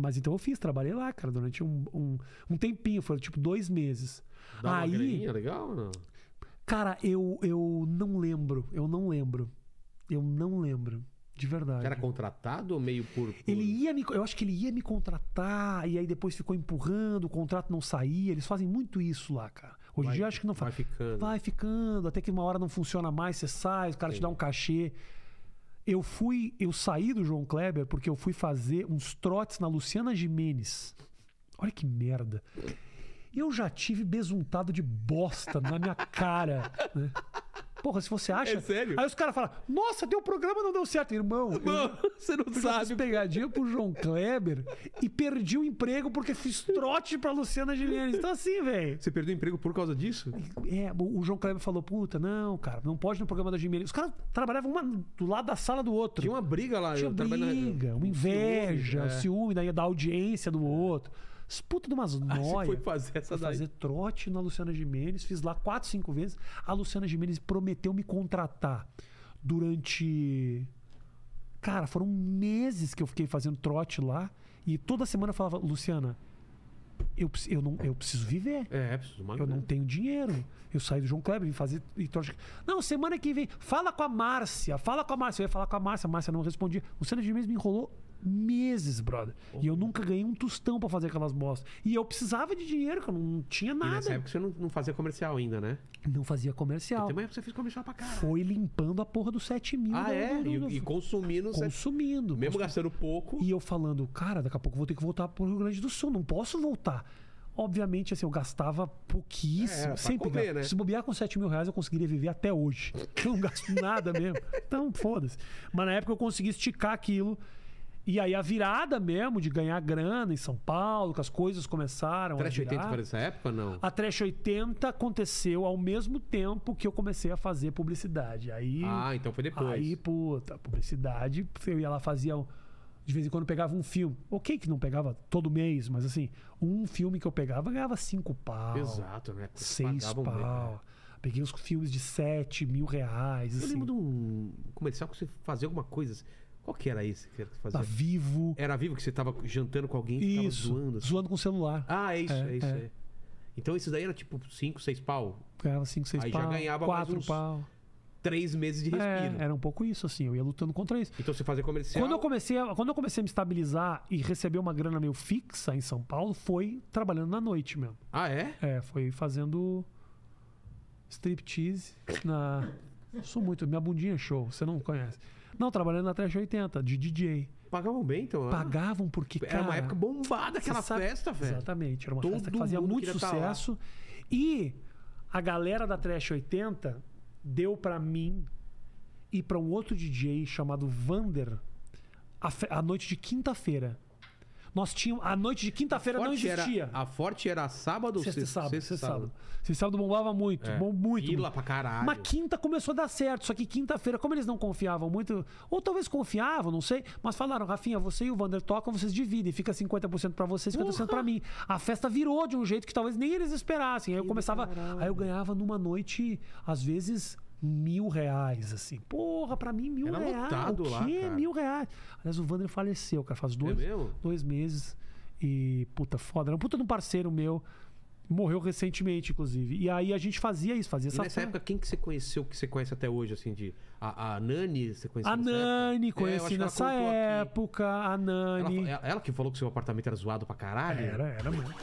Mas então eu fiz, trabalhei lá, cara, durante um, um, um tempinho, foi tipo dois meses. Dá Aí, uma legal ou não? Cara, eu, eu não lembro, eu não lembro. Eu não lembro. De verdade. Era contratado ou meio por, por, Ele ia me. Eu acho que ele ia me contratar e aí depois ficou empurrando, o contrato não saía. Eles fazem muito isso lá, cara. Hoje vai, em dia acho que não faz. Vai ficando. Vai ficando, até que uma hora não funciona mais, você sai, o cara te dá um cachê. Eu fui, eu saí do João Kleber porque eu fui fazer uns trotes na Luciana Jimenez. Olha que merda. Eu já tive besuntado de bosta na minha cara. Né? Porra, se você acha. É sério? Aí os caras falam: Nossa, teu programa não deu certo, irmão. Não, você não eu sabe. Fiz pegadinha pro João Kleber e perdi o emprego porque fiz trote pra Luciana Gimenez. Então, assim, velho. Você perdeu o emprego por causa disso? É, o João Kleber falou: Puta, não, cara, não pode no programa da Gimenez. Os caras trabalhavam uma do lado da sala do outro. Tinha uma briga lá, Tinha eu briga, na... uma inveja, ciúme, é. ciúme da audiência do outro. Puta de umas ah, noias. foi fazer essa daí. fazer trote na Luciana Gimenez. Fiz lá quatro, cinco vezes. A Luciana Gimenez prometeu me contratar durante. Cara, foram meses que eu fiquei fazendo trote lá. E toda semana eu falava, Luciana, eu, eu, não, eu preciso viver. É, preciso mais Eu não tenho dinheiro. Eu saí do João Kleber, vim fazer. E trote. Não, semana que vem, fala com a Márcia, fala com a Márcia. Eu ia falar com a Márcia, a Márcia não respondia. O Sandro de Mendes me enrolou meses, brother. Oh. E eu nunca ganhei um tostão para fazer aquelas bostas. E eu precisava de dinheiro, que eu não tinha nada. E nessa época você não, não fazia comercial ainda, né? Não fazia comercial. Tem uma época você fez comercial pra caralho. Foi limpando a porra dos 7 mil. Ah, é? Do, do, do, e, consumindo. Consumindo. Mesmo gastando pouco. E eu falando, cara, daqui a pouco vou ter que voltar pro Rio Grande do Sul. Não posso voltar. Obviamente, assim, eu gastava pouquíssimo. É, sempre comer, né? Se bobear com 7 mil reais, eu conseguiria viver até hoje. Eu não gasto nada mesmo. Então, foda-se. Mas na época eu consegui esticar aquilo e aí a virada mesmo de ganhar grana em São Paulo, que as coisas começaram a virar. 80 para essa época não? A Trash 80 aconteceu ao mesmo tempo que eu comecei a fazer publicidade. Aí, ah, então foi depois. Aí, puta, publicidade, eu ia lá fazia de vez em quando pegava um filme. Ok que não pegava todo mês, mas assim, um filme que eu pegava ganhava cinco pau. Exato, né? seis pau. Bem, né? Peguei uns filmes de sete mil reais. Eu assim. lembro de um comercial que você fazia alguma coisa. Assim qual que era esse que fazia? Tá vivo. Era vivo que você tava jantando com alguém e tava zoando. Assim. Zoando com o celular. Ah, é isso, é, é isso. É. é. Então esses daí era tipo 5, 6 pau? Ganhava 5, 6 pau. Aí já ganhava 4 pau. 3 meses de é, respiro. É, era um pouco isso, assim. Eu ia lutando contra isso. Então você fazia comercial. Quando eu comecei a, quando eu comecei a me estabilizar e receber uma grana meio fixa em São Paulo, foi trabalhando na noite mesmo. Ah, é? É, foi fazendo striptease na. Eu sou muito. Minha bundinha é show, você não conhece. Não, trabalhando na Trash 80, de DJ. Pagavam bem, então? Né? Pagavam porque, cara... Era uma época bombada aquela sabe... festa, velho. Exatamente. Era uma Todo festa que fazia muito tá sucesso. e a galera da Trash 80 deu para mim e para um outro DJ chamado Vander a, fe... a noite de quinta-feira. Nós tínhamos. A noite de quinta-feira não existia. Era, a forte era sábado ou sexta? Sexta, sexta, sexta sábado. Sexta sábado bombava muito. É. Bom, muito. Fila pra caralho. Mas quinta começou a dar certo. Só que quinta-feira, como eles não confiavam muito, ou talvez confiavam, não sei, mas falaram, Rafinha, você e o Vander tocam, vocês dividem. Fica 50% pra você, 50% uhum. pra mim. A festa virou de um jeito que talvez nem eles esperassem. Aí eu começava. Caralho. Aí eu ganhava numa noite, às vezes, mil reais, assim. Porra, pra mim, mil Era reais. O que quê? Mil reais. Aliás, o Wander faleceu, cara, faz dois, é dois meses. E, puta, foda. Era um puta de um parceiro meu. Morreu recentemente, inclusive. E aí a gente fazia isso, fazia e essa Nessa época, quem que você conheceu, que você conhece até hoje, assim, de. A, a Nani, você conheceu A Nani, época? conheci é, nessa época, é, aqui. a Nani. Ela, ela, que falou que seu apartamento era zoado pra caralho? Era, era mano.